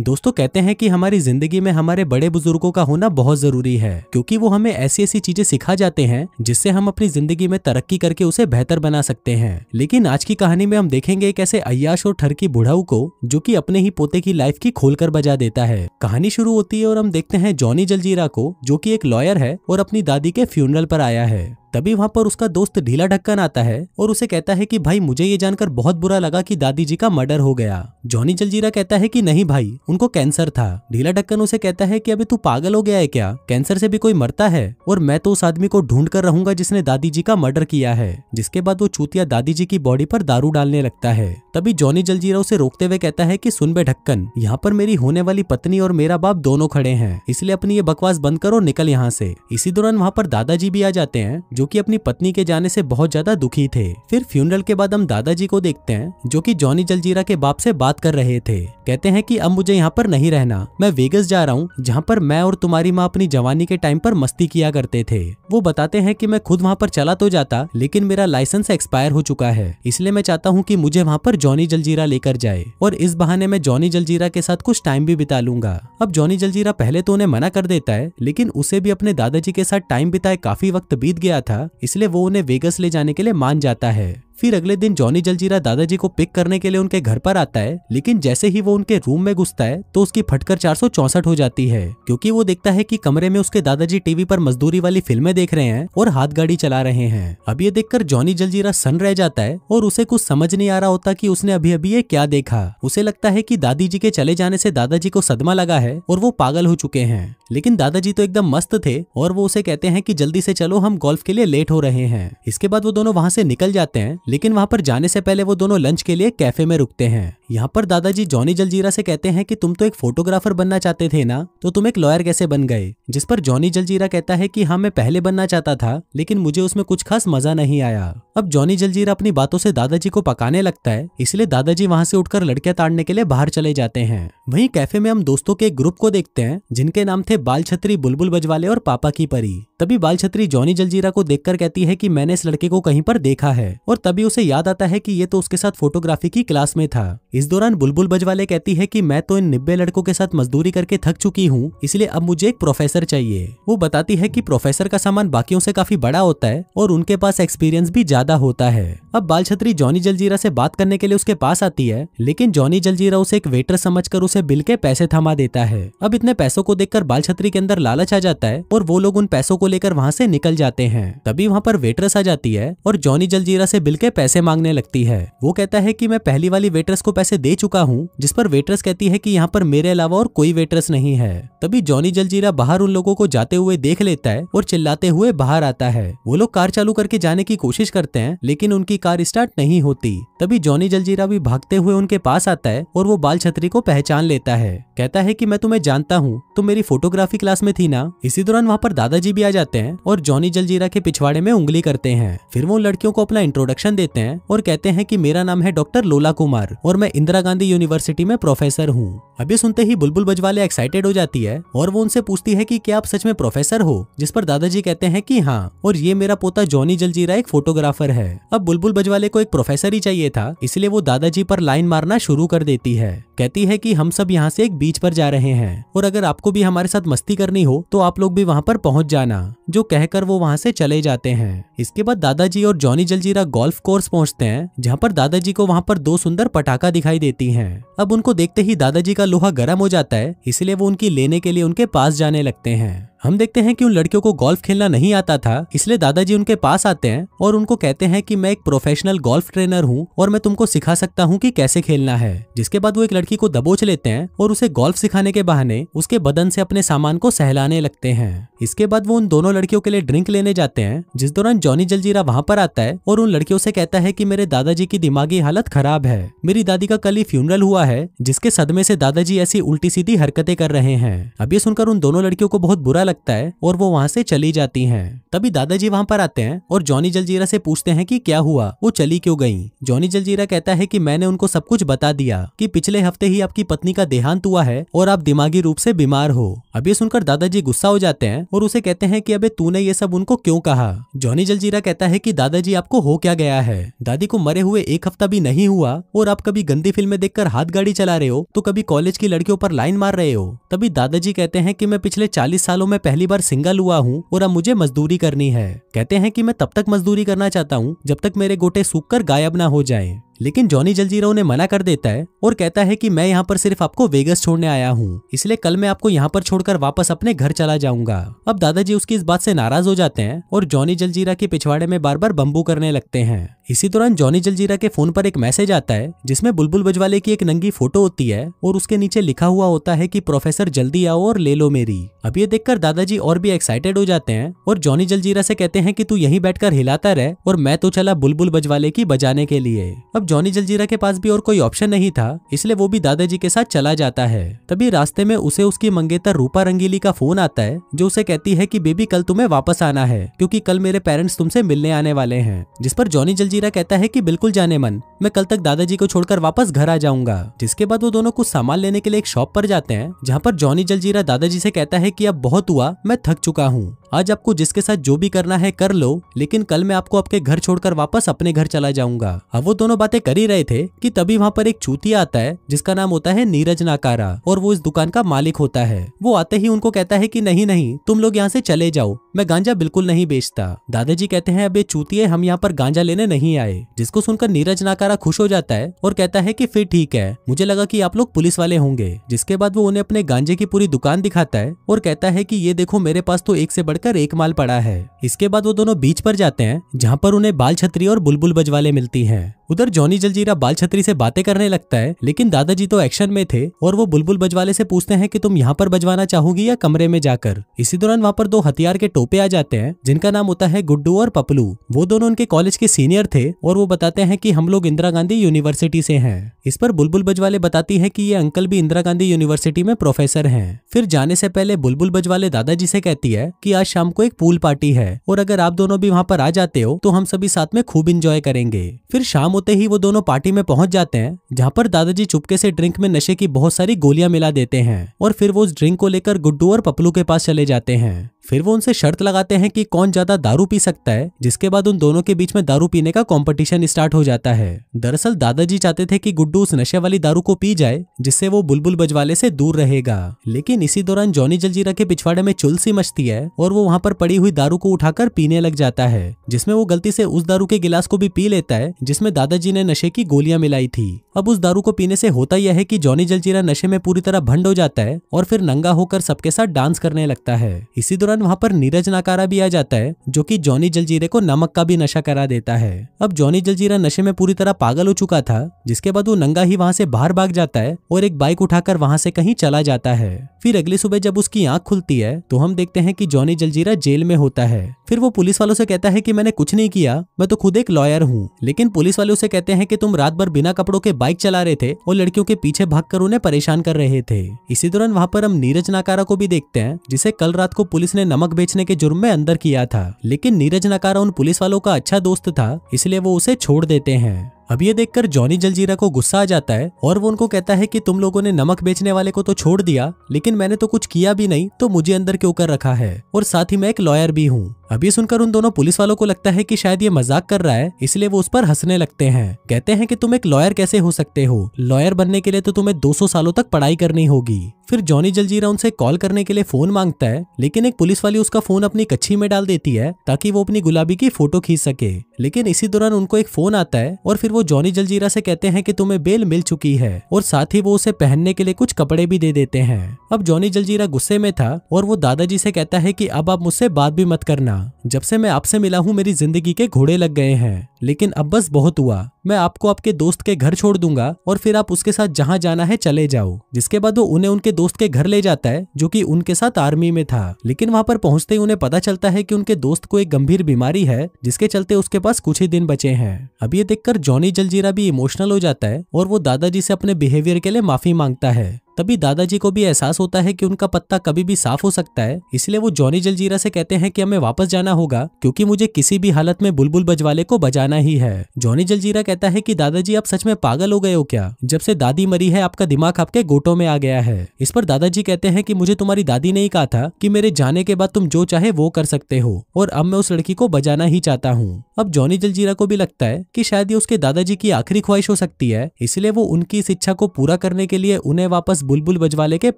दोस्तों कहते हैं कि हमारी जिंदगी में हमारे बड़े बुजुर्गों का होना बहुत जरूरी है क्योंकि वो हमें ऐसी ऐसी चीजें सिखा जाते हैं जिससे हम अपनी जिंदगी में तरक्की करके उसे बेहतर बना सकते हैं लेकिन आज की कहानी में हम देखेंगे एक ऐसे अयाश और ठरकी बुढ़ाऊ को जो कि अपने ही पोते की लाइफ की खोल बजा देता है कहानी शुरू होती है और हम देखते हैं जॉनी जलजीरा को जो की एक लॉयर है और अपनी दादी के फ्यूनरल पर आया है तभी वहाँ पर उसका दोस्त ढीला ढक्कन आता है और उसे कहता है कि भाई मुझे ये जानकर बहुत बुरा लगा कि दादी जी का मर्डर हो गया जॉनी जलजीरा कहता है कि नहीं भाई उनको कैंसर था ढीला ढक्कन उसे कहता है कि अभी तू पागल हो गया है क्या कैंसर से भी कोई मरता है और मैं तो उस आदमी को ढूंढ कर रहूंगा जिसने दादी जी का मर्डर किया है जिसके बाद वो चूतिया दादी जी की बॉडी पर दारू डालने लगता है तभी जॉनी जलजीरा उसे रोकते हुए कहता है की सुन बे ढक्कन यहाँ पर मेरी होने वाली पत्नी और मेरा बाप दोनों खड़े है इसलिए अपनी ये बकवास बंद करो निकल यहाँ से इसी दौरान वहाँ पर दादाजी भी आ जाते हैं जो जो कि अपनी पत्नी के जाने से बहुत ज्यादा दुखी थे फिर फ्यूनरल के बाद हम दादाजी को देखते हैं जो कि जॉनी जलजीरा के बाप से बात कर रहे थे कहते हैं कि अब मुझे यहाँ पर नहीं रहना मैं वेगस जा रहा हूँ जहाँ पर मैं और तुम्हारी माँ अपनी जवानी के टाइम पर मस्ती किया करते थे वो बताते हैं की मैं खुद वहाँ पर चला तो जाता लेकिन मेरा लाइसेंस एक्सपायर हो चुका है इसलिए मैं चाहता हूँ की मुझे वहाँ पर जॉनी जलजीरा लेकर जाए और इस बहाने में जॉनी जलजीरा के साथ कुछ टाइम भी बिता लूंगा अब जॉनी जलजीरा पहले तो उन्हें मना कर देता है लेकिन उसे भी अपने दादाजी के साथ टाइम बिताए काफी वक्त बीत गया था था इसलिए वो उन्हें वेगस ले जाने के लिए मान जाता है फिर अगले दिन जॉनी जलजीरा दादाजी को पिक करने के लिए उनके घर पर आता है लेकिन जैसे ही वो उनके रूम में घुसता है तो उसकी फटकर चार हो जाती है क्योंकि वो देखता है कि कमरे में उसके दादाजी टीवी पर मजदूरी वाली फिल्में देख रहे हैं और हाथ गाड़ी चला रहे हैं अब ये देखकर जॉनी जलजीरा सन रह जाता है और उसे कुछ समझ नहीं आ रहा होता की उसने अभी अभी ये क्या देखा उसे लगता है की दादी के चले जाने से दादाजी को सदमा लगा है और वो पागल हो चुके हैं लेकिन दादाजी तो एकदम मस्त थे और वो उसे कहते हैं कि जल्दी से चलो हम गोल्फ के लिए लेट हो रहे हैं इसके बाद वो दोनों वहां से निकल जाते हैं लेकिन वहां पर जाने से पहले वो दोनों लंच के लिए कैफे में रुकते हैं यहाँ पर दादाजी जॉनी जलजीरा से कहते हैं कि तुम तो एक फोटोग्राफर बनना चाहते थे ना तो तुम एक लॉयर कैसे बन गए जिस पर जॉनी जलजीरा कहता है कि हाँ मैं पहले बनना चाहता था लेकिन मुझे उसमें कुछ खास मजा नहीं आया अब जॉनी जलजीरा अपनी बातों से दादाजी को पकाने लगता है इसलिए दादाजी वहां से उठकर लड़कियां ताड़ने के लिए बाहर चले जाते हैं वहीं कैफे में हम दोस्तों के एक ग्रुप को देखते हैं जिनके नाम थे बाल छत्री बुलबुल बजवाले और पापा की परी तभी बाल छत्री जॉनी जलजीरा को देखकर कहती है कि मैंने इस लड़के को कहीं पर देखा है और तभी उसे याद आता है कि ये तो उसके साथ फोटोग्राफी की क्लास में था इस दौरान बुलबुल बजवाले कहती है कि मैं तो इन निब्बे लड़कों के साथ मजदूरी करके थक चुकी हूँ इसलिए अब मुझे एक प्रोफेसर चाहिए वो बताती है की प्रोफेसर का सामान बाकियों से काफी बड़ा होता है और उनके पास एक्सपीरियंस भी ज्यादा ज्यादा होता है अब बाल छत्री जॉनी जलजीरा से बात करने के लिए उसके पास आती है लेकिन जॉनी जलजीरा उसे एक वेटर समझकर उसे बिल के पैसे थमा देता है अब इतने पैसों को देखकर बाल छतरी के अंदर लालच आ जाता है और वो लोग उन पैसों को लेकर वहाँ से निकल जाते हैं तभी वहाँ पर वेटरस आ जाती है और जॉनी जलजीरा से बिल के पैसे मांगने लगती है वो कहता है की मैं पहली वाली वेटरस को पैसे दे चुका हूँ जिस पर वेटरस कहती है की यहाँ पर मेरे अलावा और कोई वेटरस नहीं है तभी जॉनी जलजीरा बाहर उन लोगों को जाते हुए देख लेता है और चिल्लाते हुए बाहर आता है वो लोग कार चालू करके जाने की कोशिश करते होते हैं लेकिन उनकी कार स्टार्ट नहीं होती तभी जॉनी जलजीरा भी भागते हुए उनके पास आता है और वो बाल छतरी को पहचान लेता है कहता है कि मैं तुम्हें जानता हूँ तुम मेरी फोटोग्राफी क्लास में थी ना इसी दौरान वहाँ पर दादाजी भी आ जाते हैं और जॉनी जलजीरा के पिछवाड़े में उंगली करते हैं फिर वो लड़कियों को अपना इंट्रोडक्शन देते हैं और कहते हैं की मेरा नाम है डॉक्टर लोला कुमार और मैं इंदिरा गांधी यूनिवर्सिटी में प्रोफेसर हूँ अभी सुनते ही बुलबुल बजवाले एक्साइटेड हो जाती है और वो उनसे पूछती है कि क्या आप सच में प्रोफेसर हो जिस पर दादाजी कहते हैं कि हाँ और ये मेरा पोता जॉनी जलजीरा एक फोटोग्राफर ऑफर है अब बुलबुल बजवाले को एक प्रोफेसर ही चाहिए था इसलिए वो दादाजी पर लाइन मारना शुरू कर देती है कहती है कि हम सब यहाँ से एक बीच पर जा रहे हैं और अगर आपको भी हमारे साथ मस्ती करनी हो तो आप लोग भी वहाँ पर पहुँच जाना जो कहकर वो वहाँ से चले जाते हैं इसके बाद दादाजी और जॉनी जलजीरा गोल्फ कोर्स पहुँचते हैं जहाँ पर दादाजी को वहाँ पर दो सुंदर पटाखा दिखाई देती है अब उनको देखते ही दादाजी का लोहा गर्म हो जाता है इसलिए वो उनकी लेने के लिए उनके पास जाने लगते हैं हम देखते हैं कि उन लड़कियों को गोल्फ खेलना नहीं आता था इसलिए दादाजी उनके पास आते हैं और उनको कहते हैं कि मैं एक प्रोफेशनल गोल्फ ट्रेनर हूँ और मैं तुमको सिखा सकता हूँ कि कैसे खेलना है जिसके बाद वो एक लड़की को दबोच लेते हैं और उसे गोल्फ सिखाने के बहाने उसके बदन से अपने सामान को सहलाने लगते हैं इसके बाद वो उन दोनों लड़कियों के लिए ड्रिंक लेने जाते हैं जिस दौरान जॉनी जलजीरा वहाँ पर आता है और उन लड़कियों से कहता है की मेरे दादाजी की दिमागी हालत खराब है मेरी दादी का कल ही फ्यूनरल हुआ है जिसके सदमे से दादाजी ऐसी उल्टी सीधी हरकते कर रहे हैं अब ये सुनकर उन दोनों लड़कियों को बहुत बुरा लगता है और वो वहाँ से चली जाती है तभी दादाजी वहाँ पर आते हैं और जॉनी जलजीरा से पूछते हैं कि क्या हुआ वो चली क्यों गई जॉनी जलजीरा कहता है कि मैंने उनको सब कुछ बता दिया कि पिछले हफ्ते ही आपकी पत्नी का देहांत हुआ है और आप दिमागी रूप से बीमार हो अब ये सुनकर दादाजी गुस्सा हो जाते हैं और उसे कहते हैं कि अबे तूने ये सब उनको क्यों कहा जॉनी जलजीरा कहता है की दादाजी आपको हो क्या गया है दादी को मरे हुए एक हफ्ता भी नहीं हुआ और आप कभी गंदी फिल्में देखकर हाथ गाड़ी चला रहे हो तो कभी कॉलेज की लड़कियों पर लाइन मार रहे हो तभी दादाजी कहते हैं की मैं पिछले चालीस सालों में मैं पहली बार सिंगल हुआ हूँ और अब मुझे मजदूरी करनी है कहते हैं कि मैं तब तक मजदूरी करना चाहता हूँ जब तक मेरे गोटे सूख कर गायब ना हो जाए लेकिन जॉनी जलजीरा उन्हें मना कर देता है और कहता है कि मैं यहाँ पर सिर्फ आपको वेगस छोड़ने आया हूँ इसलिए कल मैं आपको यहाँ पर छोड़कर वापस अपने घर चला जाऊंगा अब दादाजी उसकी इस बात से नाराज हो जाते हैं और जॉनी जलजीरा के पिछवाड़े में बार बार बम्बू करने लगते हैं इसी दौरान जॉनी जलजीरा के फोन पर एक मैसेज आता है जिसमें बुलबुल बजवाले की एक नंगी फोटो होती है और उसके नीचे लिखा हुआ होता है कि प्रोफेसर जल्दी आओ और ले लो मेरी अब ये देखकर दादाजी और भी एक्साइटेड हो जाते हैं और जॉनी जलजीरा से कहते हैं कि तू यहीं बैठकर हिलाता रहे और मैं तो चला बुलबुल बजवाले की बजाने के लिए अब अब जॉनी जलजीरा के पास भी और कोई ऑप्शन नहीं था इसलिए वो भी दादाजी के साथ चला जाता है तभी रास्ते में उसे उसकी मंगेतर रूपा रंगीली का फोन आता है जो उसे कहती है की बेबी कल तुम्हें वापस आना है क्यूँकी कल मेरे पेरेंट्स तुमसे मिलने आने वाले हैं जिस पर जॉनी जलजीरा कहता है की बिल्कुल जाने मन मैं कल तक दादाजी को छोड़कर वापस घर आ जाऊंगा जिसके बाद वो दोनों कुछ सामान लेने के लिए एक शॉप पर जाते हैं जहाँ पर जॉनी जलजीरा दादाजी से कहता है की अब बहुत हुआ मैं थक चुका हूँ आज आपको जिसके साथ जो भी करना है कर लो लेकिन कल मैं आपको आपके घर छोड़कर वापस अपने घर चला जाऊंगा अब वो दोनों बातें कर ही रहे थे कि तभी वहाँ पर एक चूतिया आता है जिसका नाम होता है नीरज नाकारा और वो इस दुकान का मालिक होता है वो आते ही उनको कहता है कि नहीं नहीं तुम लोग यहाँ से चले जाओ मैं गांजा बिल्कुल नहीं बेचता दादाजी कहते हैं अब ये चूतिये हम यहाँ पर गांजा लेने नहीं आए जिसको सुनकर नीरज नाकारा बड़ा खुश हो जाता है और कहता है कि फिर ठीक है मुझे लगा कि आप लोग पुलिस वाले होंगे जिसके बाद वो उन्हें अपने गांजे की पूरी दुकान दिखाता है और कहता है कि ये देखो मेरे पास तो एक से बढ़कर एक माल पड़ा है इसके बाद वो दोनों बीच पर जाते हैं जहाँ पर उन्हें बाल छतरी और बुलबुल बजवाले मिलती है उधर जॉनी जलजीरा बाल छतरी से बातें करने लगता है लेकिन दादाजी तो एक्शन में थे और वो बुलबुल बजवाले से पूछते हैं कि तुम यहाँ पर बजवाना चाहोगी या कमरे में जाकर इसी दौरान वहाँ पर दो हथियार के टोपे आ जाते हैं जिनका नाम होता है गुड्डू और पपलू वो दोनों उनके कॉलेज के सीनियर थे और वो बताते हैं की हम लोग इंदिरा गांधी यूनिवर्सिटी से है इस पर बुलबुल बजवाले बताती है की ये अंकल भी इंदिरा गांधी यूनिवर्सिटी में प्रोफेसर है फिर जाने से पहले बुलबुल बजवाले दादाजी से कहती है की आज शाम को एक पूल पार्टी है और अगर आप दोनों भी वहाँ पर आ जाते हो तो हम सभी साथ में खूब इंजॉय करेंगे फिर शाम होते ही वो दोनों पार्टी में पहुंच जाते हैं जहाँ पर दादाजी चुपके से ड्रिंक में नशे की बहुत सारी गोलियां मिला देते हैं और फिर वो उस ड्रिंक को लेकर गुड्डू और पपलू के पास चले जाते हैं फिर वो उनसे शर्त लगाते हैं कि कौन ज्यादा दारू पी सकता है जिसके बाद उन दोनों के बीच में दारू पीने का कंपटीशन स्टार्ट हो जाता है दरअसल दादाजी चाहते थे कि गुड्डू उस नशे वाली दारू को पी जाए जिससे वो बुलबुल बजवाले से दूर रहेगा लेकिन इसी दौरान जॉनी जलजीरा के पिछवाड़े में चुलसी मचती है और वो वहाँ पर पड़ी हुई दारू को उठाकर पीने लग जाता है जिसमे वो गलती से उस दारू के गिलास को भी पी लेता है जिसमे दादाजी ने नशे की गोलियां मिलाई थी अब उस दारू को पीने से होता यह है की जॉनी जलजीरा नशे में पूरी तरह भंड हो जाता है और फिर नंगा होकर सबके साथ डांस करने लगता है इसी दौरान दौरान वहाँ पर नीरज नाकारा भी आ जाता है जो कि जॉनी जलजीरे को नमक का भी नशा करा देता है अब जॉनी जलजीरा नशे में पूरी तरह पागल हो चुका था जिसके बाद वो नंगा ही वहाँ से बाहर भाग जाता है और एक बाइक उठाकर वहाँ से कहीं चला जाता है फिर अगली सुबह जब उसकी आंख खुलती है तो हम देखते हैं कि जॉनी जलजीरा जेल में होता है फिर वो पुलिस वालों से कहता है कि मैंने कुछ नहीं किया मैं तो खुद एक लॉयर हूँ लेकिन पुलिस वाले उसे कहते हैं कि तुम रात भर बिना कपड़ों के बाइक चला रहे थे और लड़कियों के पीछे भागकर उन्हें परेशान कर रहे थे इसी दौरान वहाँ पर हम नीरज नाकारा को भी देखते हैं जिसे कल रात को पुलिस ने नमक बेचने के जुर्म में अंदर किया था लेकिन नीरज नाकारा उन पुलिस वालों का अच्छा दोस्त था इसलिए वो उसे छोड़ देते हैं अब ये देखकर जॉनी जलजीरा को गुस्सा आ जाता है और वो उनको कहता है कि तुम लोगों ने नमक बेचने वाले को तो छोड़ दिया लेकिन मैंने तो कुछ किया भी नहीं तो मुझे अंदर क्यों कर रखा है और साथ ही मैं एक लॉयर भी हूँ अभी सुनकर उन दोनों पुलिस वालों को लगता है कि शायद ये मजाक कर रहा है इसलिए वो उस पर हंसने लगते हैं कहते हैं कि तुम एक लॉयर कैसे हो सकते हो लॉयर बनने के लिए तो तुम्हें 200 सालों तक पढ़ाई करनी होगी फिर जॉनी जलजीरा उनसे कॉल करने के लिए फोन मांगता है लेकिन एक पुलिस वाली उसका फोन अपनी कच्छी में डाल देती है ताकि वो अपनी गुलाबी की फोटो खींच सके लेकिन इसी दौरान उनको एक फोन आता है और फिर वो जॉनी जलजीरा से कहते हैं कि तुम्हें बेल मिल चुकी है और साथ ही वो उसे पहनने के लिए कुछ कपड़े भी दे देते हैं अब जॉनी जलजीरा गुस्से में था और वो दादाजी से कहता है कि अब आप मुझसे बात भी मत करना जब से मैं आपसे मिला हूँ मेरी जिंदगी के घोड़े लग गए हैं लेकिन अब बस बहुत हुआ मैं आपको आपके दोस्त के घर छोड़ दूंगा और फिर आप उसके साथ जहाँ जाना है चले जाओ जिसके बाद वो उन्हें उनके दोस्त के घर ले जाता है जो कि उनके साथ आर्मी में था लेकिन वहाँ पर पहुंचते ही उन्हें पता चलता है कि उनके दोस्त को एक गंभीर बीमारी है जिसके चलते उसके पास कुछ ही दिन बचे हैं अब ये देखकर जॉनी जलजीरा भी इमोशनल हो जाता है और वो दादाजी से अपने बिहेवियर के लिए माफी मांगता है तभी दादाजी को भी एहसास होता है कि उनका पत्ता कभी भी साफ हो सकता है इसलिए वो जॉनी जलजीरा से कहते हैं कि हमें वापस जाना होगा क्योंकि मुझे किसी भी हालत में बुलबुल बजवाले को बजाना ही है जॉनी जलजीरा कहता है कि दादाजी आप सच में पागल हो गए हो क्या जब से दादी मरी है आपका दिमाग आपके गोटों में आ गया है इस पर दादाजी कहते हैं की मुझे तुम्हारी दादी ने ही कहा था की मेरे जाने के बाद तुम जो चाहे वो कर सकते हो और अब मैं उस लड़की को बजाना ही चाहता हूँ अब जॉनी जलजीरा को भी लगता है की शायद ये उसके दादाजी की आखिरी ख्वाहिश हो सकती है इसलिए वो उनकी इस इच्छा को पूरा करने के लिए उन्हें वापस बुलबुल बजवाले के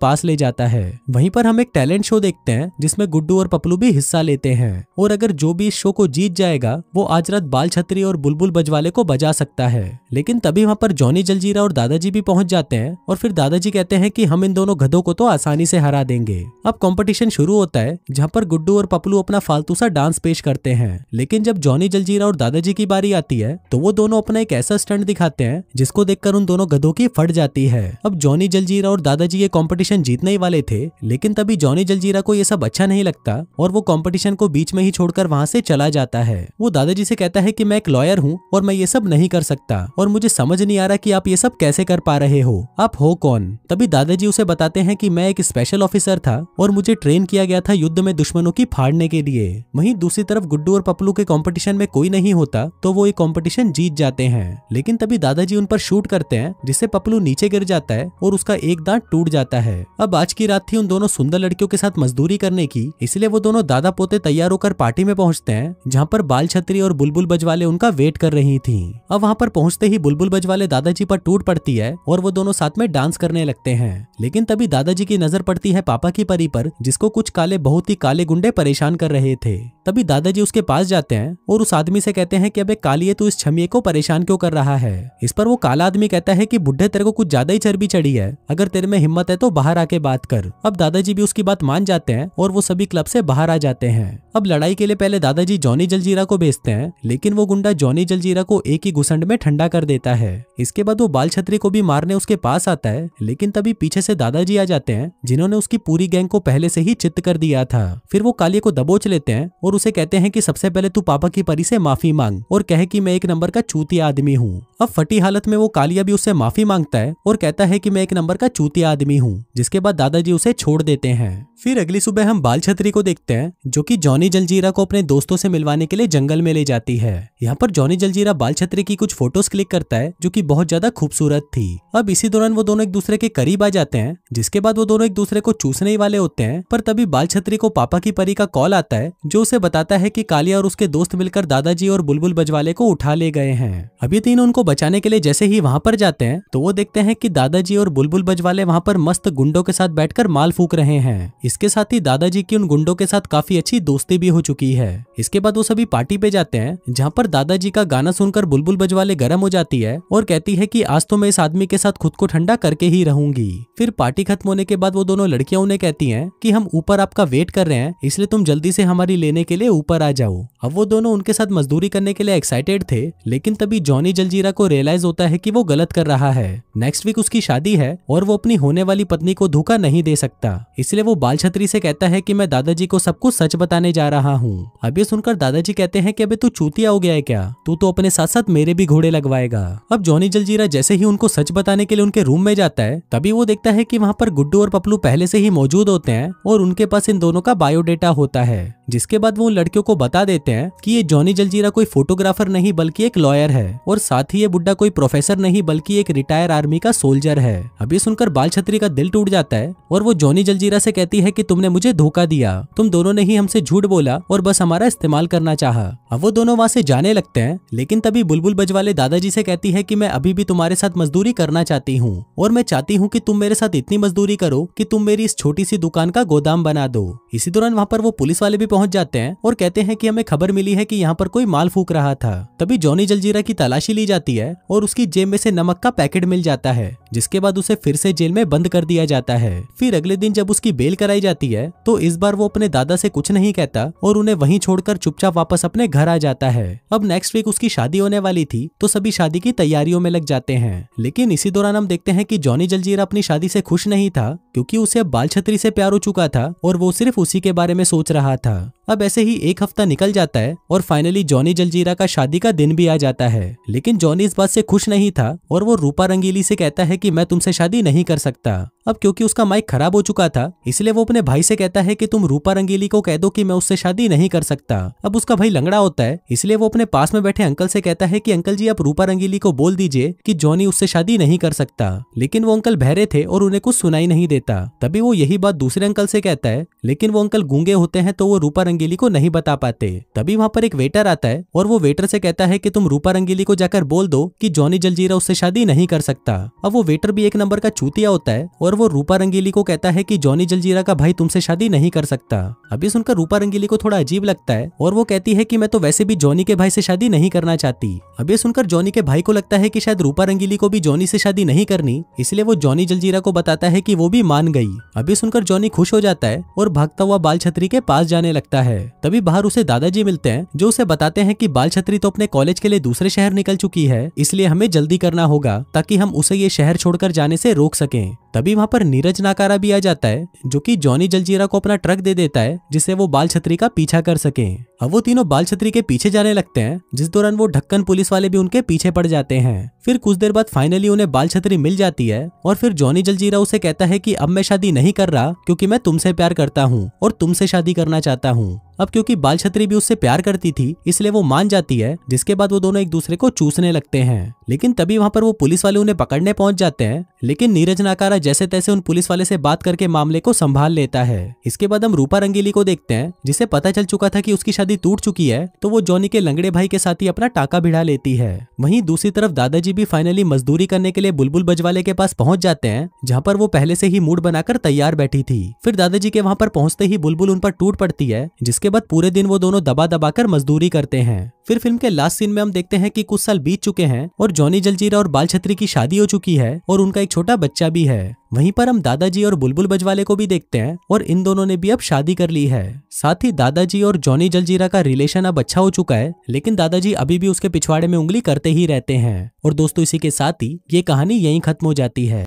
पास ले जाता है वहीं पर हम एक टैलेंट शो देखते हैं जिसमें गुड्डू और पपलू भी हिस्सा लेते हैं और अगर जो भी इस शो को जीत जाएगा वो आज रात बाल छतरी और बुलबुल बजवाले को बजा सकता है लेकिन तभी वहाँ पर जॉनी जलजीरा और दादाजी भी पहुंच जाते हैं और फिर दादाजी कहते हैं की हम इन दोनों गधों को तो आसानी से हरा देंगे अब कॉम्पिटिशन शुरू होता है जहाँ पर गुड्डू और पपलू अपना फालतू सा डांस पेश करते हैं लेकिन जब जॉनी जलजीरा और दादाजी की बारी आती है तो वो दोनों अपना एक ऐसा स्टंट दिखाते हैं जिसको देखकर उन दोनों गधों की फट जाती है अब जॉनी जलजीरा और दादाजी ये कॉम्पिटिशन जीतने ही वाले थे लेकिन तभी जॉनी जलजीरा को ये सब अच्छा नहीं लगता और वो कॉम्पिटिशन को बीच में ही छोड़कर वहाँ से चला जाता है वो दादाजी से कहता है की मैं एक लॉयर हूँ और मैं ये सब नहीं कर सकता और मुझे समझ नहीं आ रहा की आप ये सब कैसे कर पा रहे हो आप हो कौन तभी दादाजी उसे बताते हैं की मैं एक स्पेशल ऑफिसर था और मुझे ट्रेन किया गया था युद्ध में दुश्मनों की फाड़ने के लिए वही दूसरी तरफ गुड्डू और पप्लू के कॉम्पिटिशन में कोई नहीं होता तो वो ये कॉम्पिटिशन जीत जाते हैं लेकिन तभी दादाजी उन पर शूट करते हैं जिससे पप्लू नीचे गिर जाता है और उसका एक दांत टूट जाता है अब आज की रात थी उन दोनों सुंदर लड़कियों के साथ मजदूरी करने की इसलिए वो दोनों दादा पोते तैयार होकर पार्टी में पहुंचते हैं जहाँ पर बाल छतरी और बुलबुल बजवाले उनका वेट कर रही थी अब वहाँ पर पहुंचते ही बुलबुल बजवाले दादाजी पर टूट पड़ती है और वो दोनों साथ में डांस करने लगते हैं लेकिन तभी दादाजी की नजर पड़ती है पापा की परी पर जिसको कुछ काले बहुत ही काले गुंडे परेशान कर रहे थे तभी दादाजी उसके पास जाते हैं और उस आदमी से कहते हैं कि अबे काली है तू इस छमिये को परेशान क्यों कर रहा है इस पर वो काला आदमी कहता है कि बुढ़े तेरे को कुछ ज्यादा ही चर्बी चढ़ी है अगर तेरे में हिम्मत है तो बाहर आके बात कर अब दादाजी भी उसकी बात मान जाते हैं और वो सभी क्लब से बाहर आ जाते हैं अब लड़ाई के लिए पहले दादाजी जॉनी जलजीरा को भेजते हैं लेकिन वो गुंडा जॉनी जलजीरा को एक ही घुसंड में ठंडा कर देता है इसके बाद वो बाल छत्री को भी मारने उसके पास आता है लेकिन तभी पीछे से दादाजी आ जाते हैं जिन्होंने उसकी पूरी गैंग को पहले से ही चित्त कर दिया था फिर वो काली को दबोच लेते हैं और उसे कहते हैं की सबसे पहले तू पापा की परी से माफी मांग और कहे की मैं एक नंबर का चूतिया आदमी हूँ अब फटी हालत में वो कालिया भी उससे माफी मांगता है और कहता है की मैं एक नंबर का चूती आदमी हूँ जिसके बाद दादाजी उसे छोड़ देते हैं फिर अगली सुबह हम बाल छतरी को देखते हैं जो कि जॉनी जलजीरा को अपने दोस्तों से मिलवाने के लिए जंगल में ले जाती है यहाँ पर जॉनी जलजीरा बाल छतरी की कुछ फोटोज क्लिक करता है जो की बहुत ज्यादा खूबसूरत थी अब इसी दौरान वो दोनों एक दूसरे के करीब आ जाते हैं जिसके बाद वो दोनों एक दूसरे को चूसने ही वाले होते हैं पर तभी बाल छतरी को पापा की परी का कॉल आता है जो उसे बताता है की कालिया और उसके दोस्त मिलकर दादाजी और बुलबुल बजवाले को उठा ले गए हैं अभी तीन उनको बचाने के लिए जैसे ही वहाँ पर जाते हैं तो वो देखते हैं की दादाजी और बुलबुल बजवाले वाले वहाँ पर मस्त गुंडों के साथ बैठकर माल फूक रहे हैं इसके साथ ही दादाजी की उन गुंडों के साथ काफी अच्छी दोस्ती भी हो चुकी है इसके बाद वो सभी पार्टी पे जाते हैं जहाँ पर दादाजी का गाना सुनकर बुलबुल बजवाले गर्म हो जाती है और कहती है की आज तो मैं इस आदमी के साथ खुद को ठंडा करके ही रहूंगी फिर पार्टी खत्म होने के बाद वो दोनों लड़कियां उन्हें कहती है की हम ऊपर आपका वेट कर रहे हैं इसलिए तुम जल्दी से हमारी लेने के लिए ऊपर आ जाओ अब वो दोनों उनके साथ मजदूरी करने के लिए एक्साइटेड थे लेकिन तभी जॉनी जलजीरा को रियलाइज होता है की वो गलत कर रहा है नेक्स्ट वीक उसकी शादी है और वो अपनी होने वाली पत्नी को धोखा नहीं दे सकता इसलिए वो बाल छतरी से कहता है कि मैं दादाजी को सब कुछ सच बताने जा रहा हूँ अब ये सुनकर दादाजी कहते हैं कि अभी तू चूतिया हो गया है क्या तू तो अपने साथ साथ मेरे भी घोड़े लगवाएगा अब जॉनी जलजीरा जैसे ही उनको सच बताने के लिए उनके रूम में जाता है तभी वो देखता है की वहाँ पर गुड्डू और पपलू पहले से ही मौजूद होते हैं और उनके पास इन दोनों का बायोडेटा होता है जिसके बाद वो उन लड़कियों को बता देते हैं कि ये जॉनी जलजीरा कोई फोटोग्राफर नहीं बल्कि एक लॉयर है और साथ ही ये बुड्ढा कोई प्रोफेसर नहीं बल्कि एक रिटायर आर्मी का सोल्जर है अभी सुनकर बाल छत्री का दिल टूट जाता है और वो जॉनी जलजीरा से कहती है कि तुमने मुझे धोखा दिया तुम दोनों ने ही हमसे झूठ बोला और बस हमारा इस्तेमाल करना चाह अब वो दोनों वहाँ से जाने लगते हैं लेकिन तभी बुलबुल बजवाले दादाजी से कहती है की मैं अभी भी तुम्हारे साथ मजदूरी करना चाहती हूँ और मैं चाहती हूँ की तुम मेरे साथ इतनी मजदूरी करो की तुम मेरी इस छोटी सी दुकान का गोदाम बना दो इसी दौरान वहाँ पर वो पुलिस वाले भी पहुंच जाते हैं और कहते हैं कि हमें खबर मिली है कि यहाँ पर कोई माल फूक रहा था तभी जॉनी जलजीरा की तलाशी ली जाती है और उसकी जेब में से नमक का पैकेट मिल जाता है जिसके बाद उसे फिर से जेल में बंद कर दिया जाता है फिर अगले दिन जब उसकी बेल कराई जाती है तो इस बार वो अपने दादा से कुछ नहीं कहता और उन्हें वहीं छोड़कर चुपचाप वापस अपने घर आ जाता है अब नेक्स्ट वीक उसकी शादी होने वाली थी तो सभी शादी की तैयारियों में लग जाते हैं लेकिन इसी दौरान हम देखते हैं की जॉनी जलजीरा अपनी शादी से खुश नहीं था क्यूँकी उसे बाल छतरी से प्यार हो चुका था और वो सिर्फ उसी के बारे में सोच रहा था अब ऐसे ही एक हफ्ता निकल जाता है और फाइनली जॉनी जलजीरा का शादी का दिन भी आ जाता है लेकिन जॉनी इस बात से खुश नहीं था और वो रूपा रंगीली से कहता है कि मैं तुमसे शादी नहीं कर सकता अब क्योंकि उसका माइक खराब हो चुका था इसलिए वो अपने भाई से कहता है कि तुम रूपा रंगीली को कह दो कि मैं उससे शादी नहीं कर सकता अब उसका भाई लंगड़ा होता है इसलिए वो अपने पास में बैठे अंकल से कहता है कि अंकल जी आप रूपा रंगीली को बोल दीजिए कि जॉनी उससे शादी नहीं कर सकता लेकिन वो अंकल बहरे थे और उन्हें कुछ सुनाई नहीं देता तभी वो यही बात दूसरे अंकल से कहता है लेकिन वो अंकल गूंगे होते हैं तो वो रूपा रंगीली को नहीं बता पाते तभी वहाँ पर एक वेटर आता है और वो वेटर से कहता है की तुम रूपा रंगीली को जाकर बोल दो की जॉनी जलजीरा उससे शादी नहीं कर सकता अब वो वेटर भी एक नंबर का चूतिया होता है और वो रूपा रंगीली को कहता है की जॉनी जलजीरा का भाई तुमसे शादी नहीं कर सकता अभी सुनकर रूपा रंगीली को थोड़ा अजीब लगता है और वो कहती है की मैं तो वैसे भी जॉनी के भाई से शादी नहीं करना चाहती अभी सुनकर जॉनी के भाई को लगता है की शायद रूपा रंगीली को भी जॉनी से शादी नहीं करनी इसलिए वो जॉनी जलजीरा को बताता है की वो भी मान गई अभी सुनकर जॉनी खुश हो जाता है और भागता हुआ बाल छतरी के पास जाने लगता है है तभी बाहर उसे दादाजी मिलते हैं जो उसे बताते हैं कि बाल छत्री तो अपने कॉलेज के लिए दूसरे शहर निकल चुकी है इसलिए हमें जल्दी करना होगा ताकि हम उसे ये शहर छोड़कर जाने से रोक सकें तभी वहाँ पर नीरज नाकारा भी आ जाता है जो कि जॉनी जलजीरा को अपना ट्रक दे देता है जिससे वो बाल छतरी का पीछा कर सके अब वो तीनों बाल छतरी के पीछे जाने लगते हैं जिस दौरान वो ढक्कन पुलिस वाले भी उनके पीछे पड़ जाते हैं फिर कुछ देर बाद फाइनली उन्हें बाल छतरी मिल जाती है और फिर जॉनी जलजीरा उसे कहता है की अब मैं शादी नहीं कर रहा क्यूँकी मैं तुमसे प्यार करता हूँ और तुमसे शादी करना चाहता हूँ you अब क्योंकि बाल छत्री भी उससे प्यार करती थी इसलिए वो मान जाती है जिसके बाद वो दोनों एक दूसरे को चूसने लगते हैं लेकिन तभी वहाँ पर वो पुलिस वाले उन्हें पकड़ने पहुंच जाते हैं लेकिन नीरज नाकारा जैसे तैसे उन पुलिस वाले से बात करके मामले को संभाल लेता है इसके बाद हम रूपा रंगीली को देखते हैं जिसे पता चल चुका था की उसकी शादी टूट चुकी है तो वो जॉनी के लंगड़े भाई के साथ ही अपना टाका भिड़ा लेती है वही दूसरी तरफ दादाजी भी फाइनली मजदूरी करने के लिए बुलबुल बजवाले के पास पहुंच जाते हैं जहाँ पर वो पहले से ही मूड बनाकर तैयार बैठी थी फिर दादाजी के वहाँ पर पहुंचते ही बुलबुल उन पर टूट पड़ती है जिसके उसके बाद पूरे दिन वो दोनों दबा दबा कर मजदूरी करते हैं फिर फिल्म के लास्ट सीन में हम देखते हैं कि कुछ साल बीत चुके हैं और जॉनी जलजीरा और बाल छत्री की शादी हो चुकी है और उनका एक छोटा बच्चा भी है वहीं पर हम दादाजी और बुलबुल बजवाले को भी देखते हैं और इन दोनों ने भी अब शादी कर ली है साथ ही दादाजी और जॉनी जलजीरा का रिलेशन अब अच्छा हो चुका है लेकिन दादाजी अभी भी उसके पिछवाड़े में उंगली करते ही रहते हैं और दोस्तों इसी के साथ ही ये कहानी यही खत्म हो जाती है